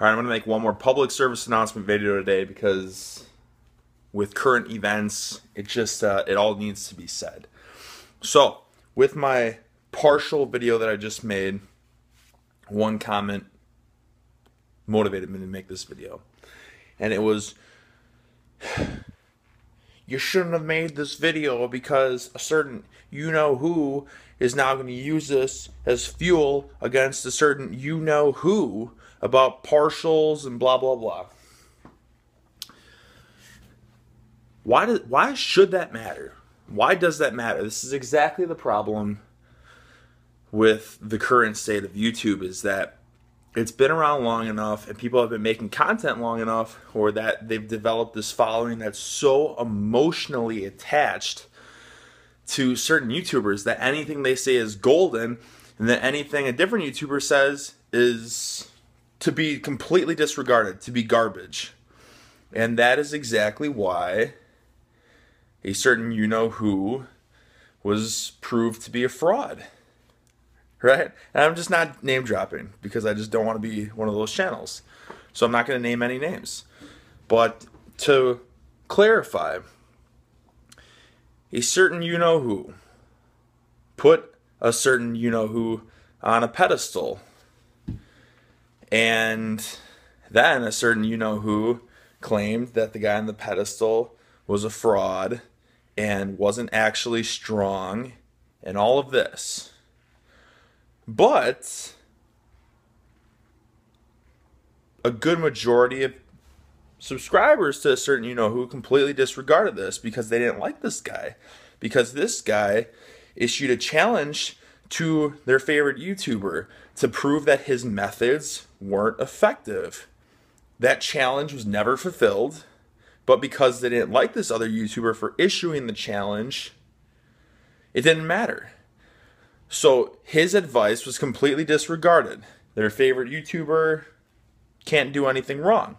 All right, I'm going to make one more public service announcement video today because with current events, it just uh, it all needs to be said. So, with my partial video that I just made, one comment motivated me to make this video, and it was you shouldn't have made this video because a certain you know who is now going to use this as fuel against a certain you know who about partials and blah blah blah. Why does why should that matter? Why does that matter? This is exactly the problem with the current state of YouTube is that it's been around long enough and people have been making content long enough or that they've developed this following that's so emotionally attached to certain YouTubers that anything they say is golden and that anything a different YouTuber says is to be completely disregarded, to be garbage. And that is exactly why a certain you know who was proved to be a fraud right? And I'm just not name dropping because I just don't want to be one of those channels. So I'm not going to name any names. But to clarify, a certain you know who put a certain you know who on a pedestal. And then a certain you know who claimed that the guy on the pedestal was a fraud and wasn't actually strong and all of this. But a good majority of subscribers to a certain you know who completely disregarded this because they didn't like this guy because this guy issued a challenge to their favorite YouTuber to prove that his methods weren't effective. That challenge was never fulfilled, but because they didn't like this other YouTuber for issuing the challenge, it didn't matter. So his advice was completely disregarded. Their favorite YouTuber can't do anything wrong.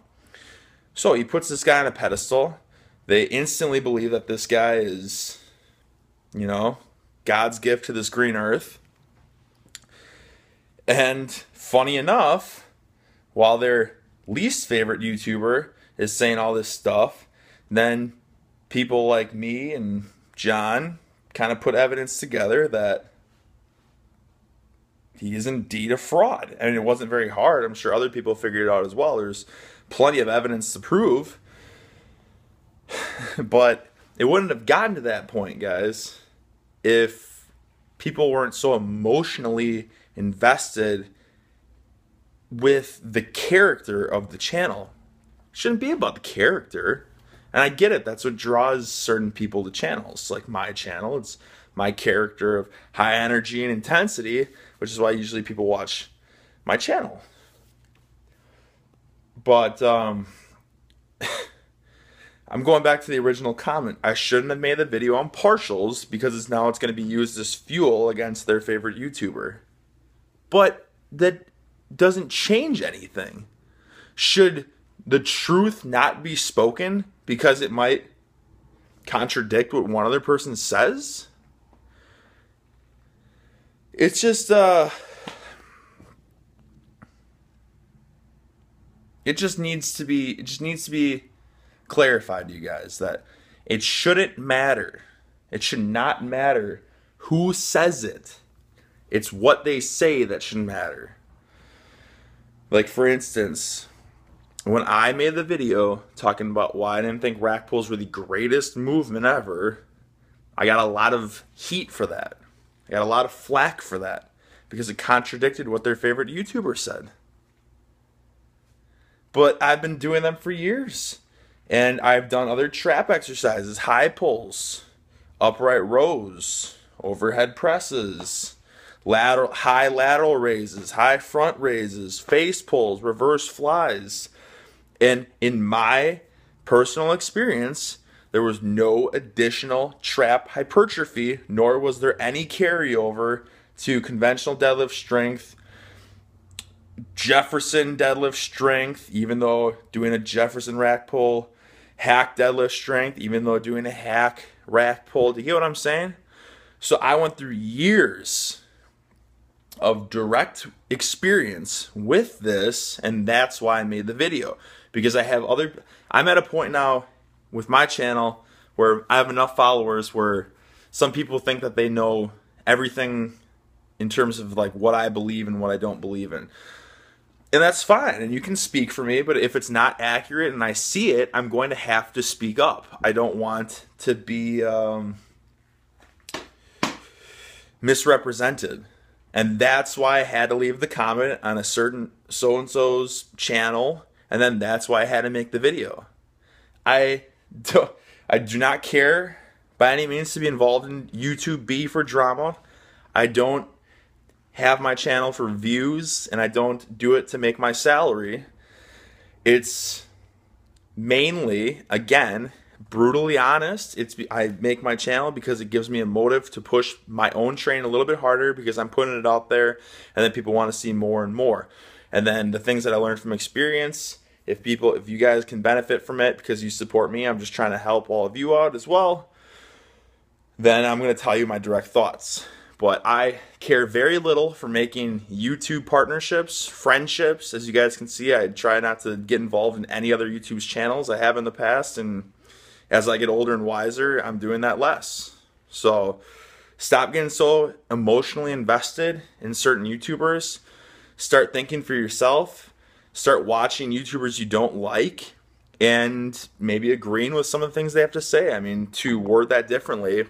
So he puts this guy on a pedestal. They instantly believe that this guy is, you know, God's gift to this green earth. And funny enough, while their least favorite YouTuber is saying all this stuff, then people like me and John kind of put evidence together that he is indeed a fraud. And it wasn't very hard. I'm sure other people figured it out as well. There's plenty of evidence to prove. but it wouldn't have gotten to that point, guys, if people weren't so emotionally invested with the character of the channel. It shouldn't be about the character. And I get it. That's what draws certain people to channels, like my channel. It's my character of high energy and intensity which is why usually people watch my channel. But um, I'm going back to the original comment. I shouldn't have made the video on partials because it's now it's going to be used as fuel against their favorite YouTuber. But that doesn't change anything. Should the truth not be spoken because it might contradict what one other person says? it's just uh it just needs to be it just needs to be clarified to you guys that it shouldn't matter. It should not matter who says it. It's what they say that should matter. Like for instance, when I made the video talking about why I didn't think rack pulls were the greatest movement ever, I got a lot of heat for that. I got a lot of flack for that because it contradicted what their favorite YouTuber said. But I've been doing them for years. And I've done other trap exercises, high pulls, upright rows, overhead presses, lateral high lateral raises, high front raises, face pulls, reverse flies. And in my personal experience, there was no additional trap hypertrophy, nor was there any carryover to conventional deadlift strength, Jefferson deadlift strength, even though doing a Jefferson rack pull, hack deadlift strength, even though doing a hack rack pull. Do you get what I'm saying? So I went through years of direct experience with this, and that's why I made the video because I have other. I'm at a point now with my channel where I have enough followers where some people think that they know everything in terms of like what I believe and what I don't believe in. And that's fine, and you can speak for me, but if it's not accurate and I see it, I'm going to have to speak up. I don't want to be um, misrepresented. And that's why I had to leave the comment on a certain so and so's channel, and then that's why I had to make the video. I do, I do not care by any means to be involved in YouTube B for drama. I don't have my channel for views and I don't do it to make my salary. It's mainly, again, brutally honest. It's I make my channel because it gives me a motive to push my own train a little bit harder because I'm putting it out there and then people want to see more and more. And then the things that I learned from experience if people, if you guys can benefit from it because you support me, I'm just trying to help all of you out as well. Then I'm going to tell you my direct thoughts. But I care very little for making YouTube partnerships, friendships. As you guys can see, I try not to get involved in any other YouTube's channels I have in the past. And as I get older and wiser, I'm doing that less. So stop getting so emotionally invested in certain YouTubers. Start thinking for yourself start watching YouTubers you don't like and maybe agreeing with some of the things they have to say. I mean, to word that differently,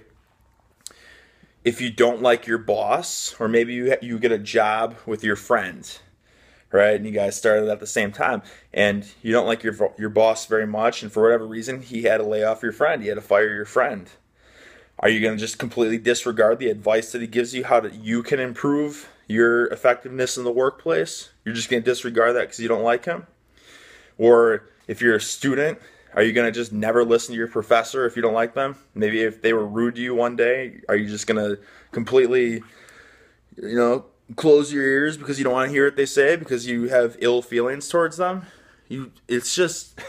if you don't like your boss, or maybe you you get a job with your friend, right? And you guys started at the same time, and you don't like your your boss very much, and for whatever reason, he had to lay off your friend, he had to fire your friend. Are you going to just completely disregard the advice that he gives you how that you can improve your effectiveness in the workplace? You're just going to disregard that because you don't like him? Or if you're a student, are you going to just never listen to your professor if you don't like them? Maybe if they were rude to you one day, are you just going to completely, you know, close your ears because you don't want to hear what they say because you have ill feelings towards them? You, it's just,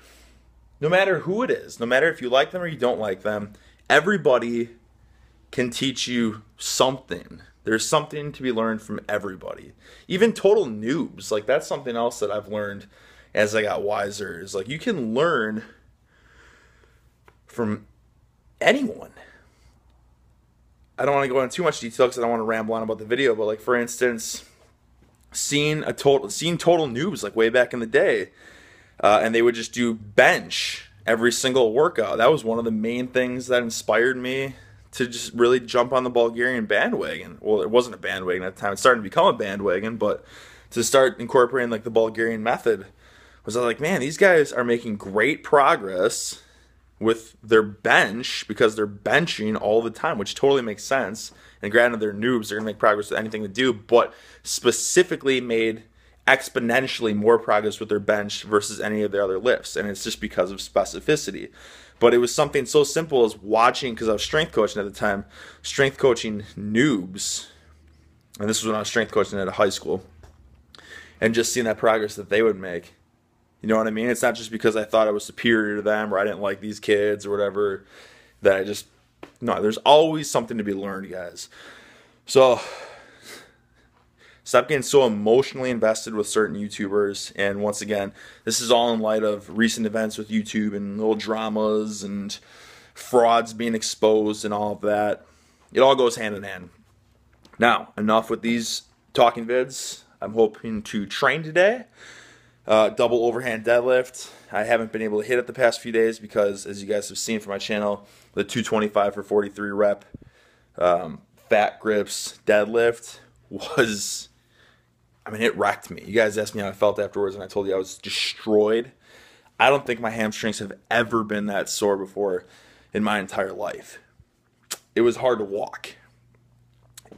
no matter who it is, no matter if you like them or you don't like them, everybody can teach you something. There's something to be learned from everybody, even total noobs. Like that's something else that I've learned as I got wiser. Is like you can learn from anyone. I don't want to go into too much detail because I don't want to ramble on about the video, but like for instance, seeing a total seeing total noobs like way back in the day, uh, and they would just do bench every single workout. That was one of the main things that inspired me to just really jump on the Bulgarian bandwagon. Well, it wasn't a bandwagon at the time; it's starting to become a bandwagon, but to start incorporating like the Bulgarian method was I like, man, these guys are making great progress with their bench because they're benching all the time, which totally makes sense. And granted, they're noobs; they're gonna make progress with anything they do, but specifically made exponentially more progress with their bench versus any of their other lifts, and it's just because of specificity. But it was something so simple as watching, because I was strength coaching at the time, strength coaching noobs. And this was when I was strength coaching at a high school. And just seeing that progress that they would make. You know what I mean? It's not just because I thought I was superior to them or I didn't like these kids or whatever that I just. No, there's always something to be learned, guys. So Stop getting so emotionally invested with certain YouTubers. And once again, this is all in light of recent events with YouTube and little dramas and frauds being exposed and all of that. It all goes hand in hand. Now, enough with these talking vids. I'm hoping to train today. Uh, double overhand deadlift. I haven't been able to hit it the past few days because, as you guys have seen from my channel, the 225 for 43 rep um, fat grips deadlift was I mean, it wrecked me. You guys asked me how I felt afterwards, and I told you I was destroyed. I don't think my hamstrings have ever been that sore before in my entire life. It was hard to walk.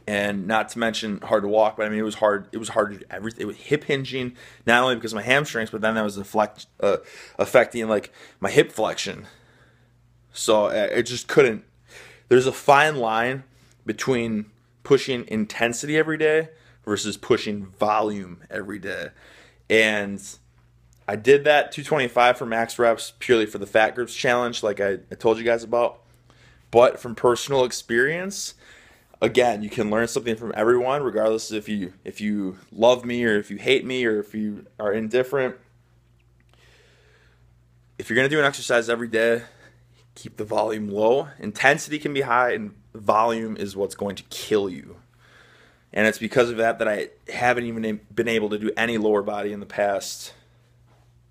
And not to mention hard to walk, but I mean it was hard. It was hard to do everything. It was hip hinging, not only because of my hamstrings, but then that was uh, affecting like my hip flexion. So uh, it just couldn't. There's a fine line between pushing intensity every day versus pushing volume every day. And I did that 225 for max reps purely for the fat groups challenge, like I, I told you guys about. But from personal experience, again, you can learn something from everyone, regardless if you if you love me or if you hate me or if you are indifferent. If you're gonna do an exercise every day, keep the volume low. Intensity can be high, and volume is what's going to kill you and it's because of that that I haven't even been able to do any lower body in the past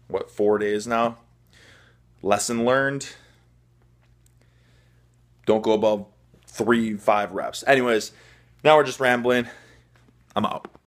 what four days now. Lesson learned: don't go above three five reps. Anyways, now we're just rambling. I'm out.